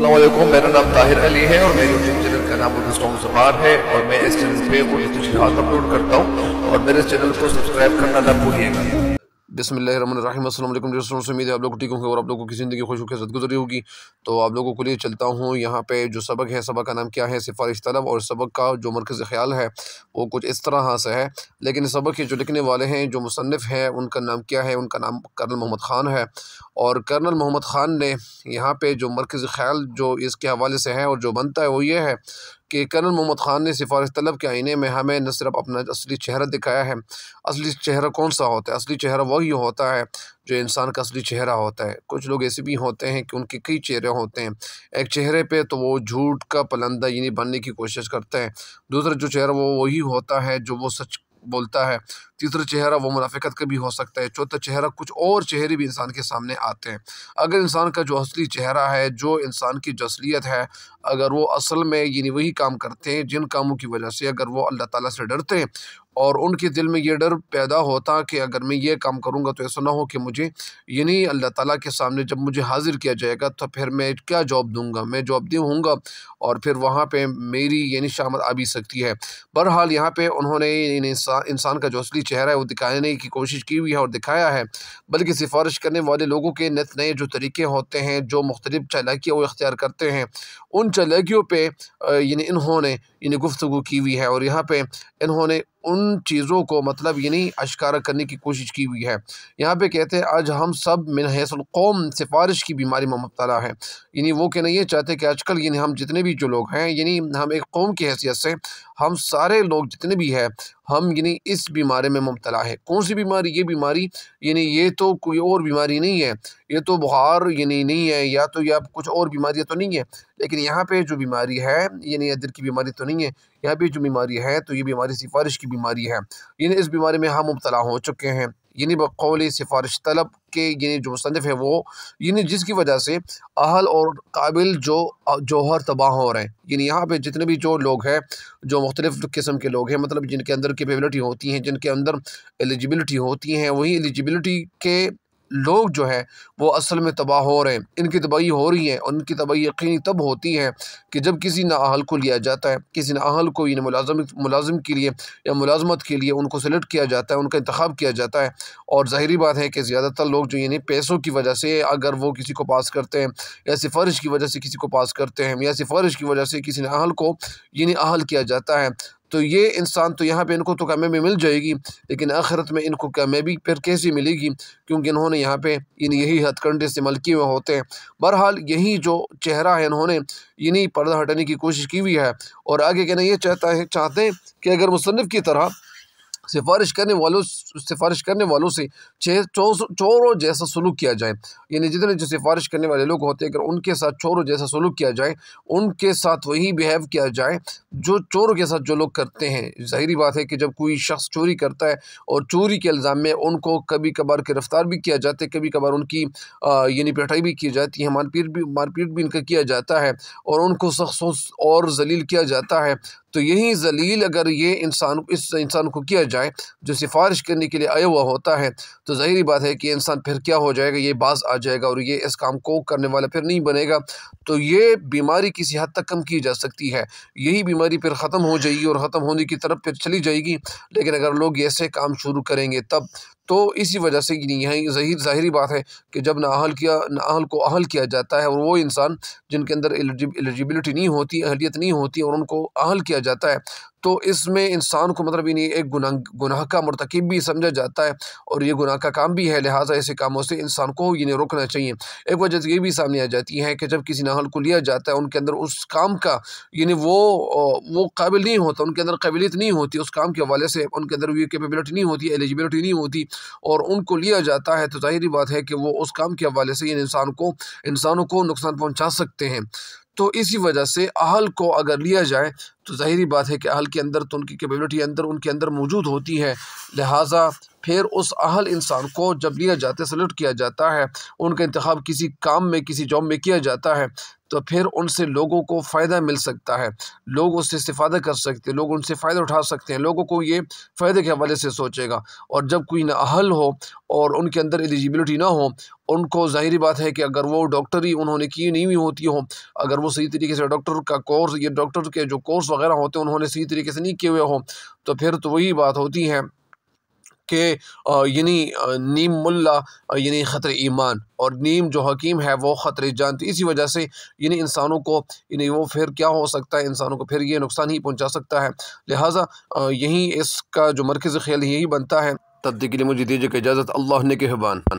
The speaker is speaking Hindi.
अल्लाम मेरा नाम ताहिर अली है और मेरे यूट्यूब चैनल का नाम उर्दू जबार है और मैं इस चैनल पे उर्दू अपलोड करता हूँ और मेरे चैनल को सब्सक्राइब करना ना भूलिएगा बसमिलकुम दोस्तों से उम्मीद है आप लोग ठीक होंगे और आप लोगों की ज़िंदगी खुश साथ गुजरी होगी तो आप लोगों के लिए चलता हूँ यहाँ पे जो सबक है सबक का नाम क्या है सिफारिश तलब और सबक का जो मरकज़ ख्याल है वो कुछ इस तरह से है लेकिन सबक के जो लिखने वाले हैं जो मुसनफ़ हैं उनका नाम क्या है उनका नाम कर्नल मोहम्मद ख़ान है और कर्नल मोहम्मद ख़ान ने यहाँ पर जो मरकज़ ख्याल जो इसके हवाले से है और जो बनता है वो ये है कि कर्नल मोहम्मद ख़ान ने सिफारिश तलब के आईने में हमें न सिर्फ अपना असली चेहरा दिखाया है असली चेहरा कौन सा होता है असली चेहरा वही होता है जो इंसान का असली चेहरा होता है कुछ लोग ऐसे भी होते हैं कि उनके कई चेहरे होते हैं एक चेहरे पे तो वो झूठ का पलंदा यानी बनने की कोशिश करते हैं दूसरा जो चेहरा वो वही होता है जो वो सच बोलता है तीसरा चेहरा वो मुनाफिकत का भी हो सकता है चौथा चेहरा कुछ और चेहरे भी इंसान के सामने आते हैं अगर इंसान का जो असली चेहरा है जो इंसान की जसलियत है अगर वो असल में यानी वही काम करते हैं जिन कामों की वजह से अगर वो अल्लाह ताला से डरते हैं और उनके दिल में ये डर पैदा होता कि अगर मैं ये काम करूँगा तो ऐसा ना हो कि मुझे यानी अल्लाह ताला के सामने जब मुझे हाजिर किया जाएगा तो फिर मैं क्या जॉब दूंगा मैं जॉब दे हूँगा और फिर वहाँ पे मेरी यानी शामत आ भी सकती है बहरहाल यहाँ पे उन्होंने इंसान का जो असली चेहरा है वो दिखाने की कोशिश की हुई है और दिखाया है बल्कि सिफारिश करने वाले लोगों के नत नए जो तरीके होते हैं जो मुख्तलिफ चालाकियाँ वो इख्तियार करते हैं उन चालाकियों पर यानी इन्होंने इन गुफ्तु की हुई है और यहाँ पे इन्होंने उन चीज़ों को मतलब यानी अशकारा करने की कोशिश की हुई है यहाँ पे कहते हैं आज हम सब मिनहसल कौम सिफारिश की बीमारी में मुबतला है यानी वो कहना ये चाहते कि आजकल यानी हम जितने भी जो लोग हैं यानी हम एक कौम की हैसियत से हम सारे लोग जितने भी हैं हम यानी इस बीमारी में मुबतला है कौन सी बीमारी ये बीमारी यानी ये तो कोई और बीमारी नहीं है ये तो बुखार यानी नहीं है या तो या कुछ और बीमारियाँ तो नहीं है लेकिन यहाँ पे जो बीमारी है यानी अदर की बीमारी तो नहीं है यहाँ पे जो बीमारी है तो ये बीमारी सिफारिश की बीमारी है यानी इस बीमारी में हम मुबतला हो चुके हैं यानी बकौल सिफारिश तलब के यानी जो मुसनफ़ है वो यानी जिसकी वजह से अहल और काबिल जो जौहर तबाह हो रहे हैं यानी यहाँ पे जितने भी जो लोग हैं जो मुख्तलिफ़ किस्म के लोग हैं मतलब जिनके अंदर केपेबलिटी होती हैं जिनके अंदर एलिजिबिलिटी होती हैं वही एलिजिबिलिटी के लोग जो हैं वो असल में तबाह हो रहे हैं इनकी तबाही हो रही है और इनकी तबाही यकीनी तब होती है कि जब किसी नाअहल को लिया जाता है किसी नाअहल को इन मुलाजम मुलाजम के लिए या मुलाजमत के लिए उनको सेलेक्ट किया जाता है उनका इंतखब किया जाता है और ज़ाहरी बात है कि ज़्यादातर लोग जो यानी पैसों की वजह से अगर वो किसी को पास करते हैं या सिफारिश की वजह से किसी को पास करते हैं या सिफारिश की वजह से किसी नाअहल को यानी अहल किया जाता है तो ये इंसान तो यहाँ पे इनको तो कामयाबी मिल जाएगी लेकिन आखिरत में इनको कामयाबी फिर कैसी मिलेगी क्योंकि इन्होंने यहाँ पे इन यही हथकंडे इस्तेमाल किए हुए होते हैं बहरहाल यही जो चेहरा है इन्होंने इन्हीं पर्दा हटाने की कोशिश की हुई है और आगे कहना ये चाहता है चाहते हैं कि अगर मुसनफ़ की तरह सिफारिश करने वालों सिफारिश करने वालों से चोरों जैसा सलूक किया जाए यानी जितने जो सिफारिश करने वाले लोग होते हैं अगर उनके साथ चोरों जैसा सलूक किया जाए उनके साथ वही बिहेव किया जाए जो चोरों के साथ जो लोग करते हैं ज़ाहरी बात है कि जब कोई शख्स चोरी करता है और चोरी के इल्ज़ाम में उनको कभी कभार गिरफ़्तार भी किया जाता है कभी कभार उनकी यानी पिटाई भी की जाती है मारपीट भी मारपीट भी इनका किया जाता है और उनको शख्सों और जलील किया जाता है तो यही जलील अगर ये इंसान इस इंसान को किया जाए जो सिफारिश करने के लिए आया हुआ होता है तो ज़ाहरी बात है कि इंसान फिर क्या हो जाएगा ये बाज आ जाएगा और ये इस काम को करने वाला फिर नहीं बनेगा तो ये बीमारी किसी हद तक कम की जा सकती है यही बीमारी फिर ख़त्म हो जाएगी और ख़त्म होने की तरफ फिर चली जाएगी लेकिन अगर लोग ऐसे काम शुरू करेंगे तब तो इसी वजह से यही जहिर ज़ाहरी बात है कि जब नाहल किया नाहल को अहल किया जाता है और वो इंसान जिनके अंदर एलिजिबिलिटी नहीं होती अहलियत नहीं होती और उनको अहल किया जाता है तो इसमें इंसान को मतलब ही नहीं एक गुना गुनाह का मरतकब भी समझा जाता है और ये गुनाह का काम भी है लिहाजा ऐसे कामों से इंसान को इन्हें रोकना चाहिए एक वजह ये भी सामने आ जाती है कि जब किसी नाहल को लिया जाता है उनके अंदर उस काम का यानी वो वो काबिल नहीं होता उनके अंदर काबिलियत नहीं होती उस काम के हवाले से उनके अंदर ये कैपेबिलिटी नहीं होती एलिजिबिलिटी नहीं होती और उनको लिया जाता है तो ज़ाहिर बात है कि वो उस काम के हवाले से इंसान को इंसानों को नुकसान पहुँचा सकते हैं तो इसी वजह से अहल को अगर लिया जाए तो ज़ाहरी बात है कि अहल के अंदर तो उनकी कैपेबलिटी अंदर उनके अंदर मौजूद होती है लिहाजा फिर उस अहल इंसान को जब लिया जाता है सलेक्ट किया जाता है उनका इंतब किसी काम में किसी जॉब में किया जाता है तो फिर उनसे लोगों को फ़ायदा मिल सकता है लोग उससे इस्तादा कर सकते हैं लोग उनसे फ़ायदा उठा सकते हैं लोगों को ये फ़ायदे के हवाले से सोचेगा और जब कोई अहल हो और उनके अंदर एलिजिबिलिटी ना हो उनको ज़ाहरी बात है कि अगर वो डॉक्टरी उन्होंने की नहीं हुई होती हो अगर वो सही तरीके से डॉक्टर का कोर्स या डॉक्टर के जो कोर्स वगैरह होते हैं उन्होंने सही तरीके से नहीं किए हुए हों तो फिर तो वही बात होती है के यानी नीम मुल्ला यानी ख़तरे ईमान और नीम जो हकीम है वो ख़तरे जान तो इसी वजह से यानी इंसानों को यानी वो फिर क्या हो सकता है इंसानों को फिर ये नुकसान ही पहुंचा सकता है लिहाजा यही इसका जो मरकज़ ख्याल यही बनता है तब तक के लिए मुझे दीजिए इजाज़त अल्लाह ने के हबान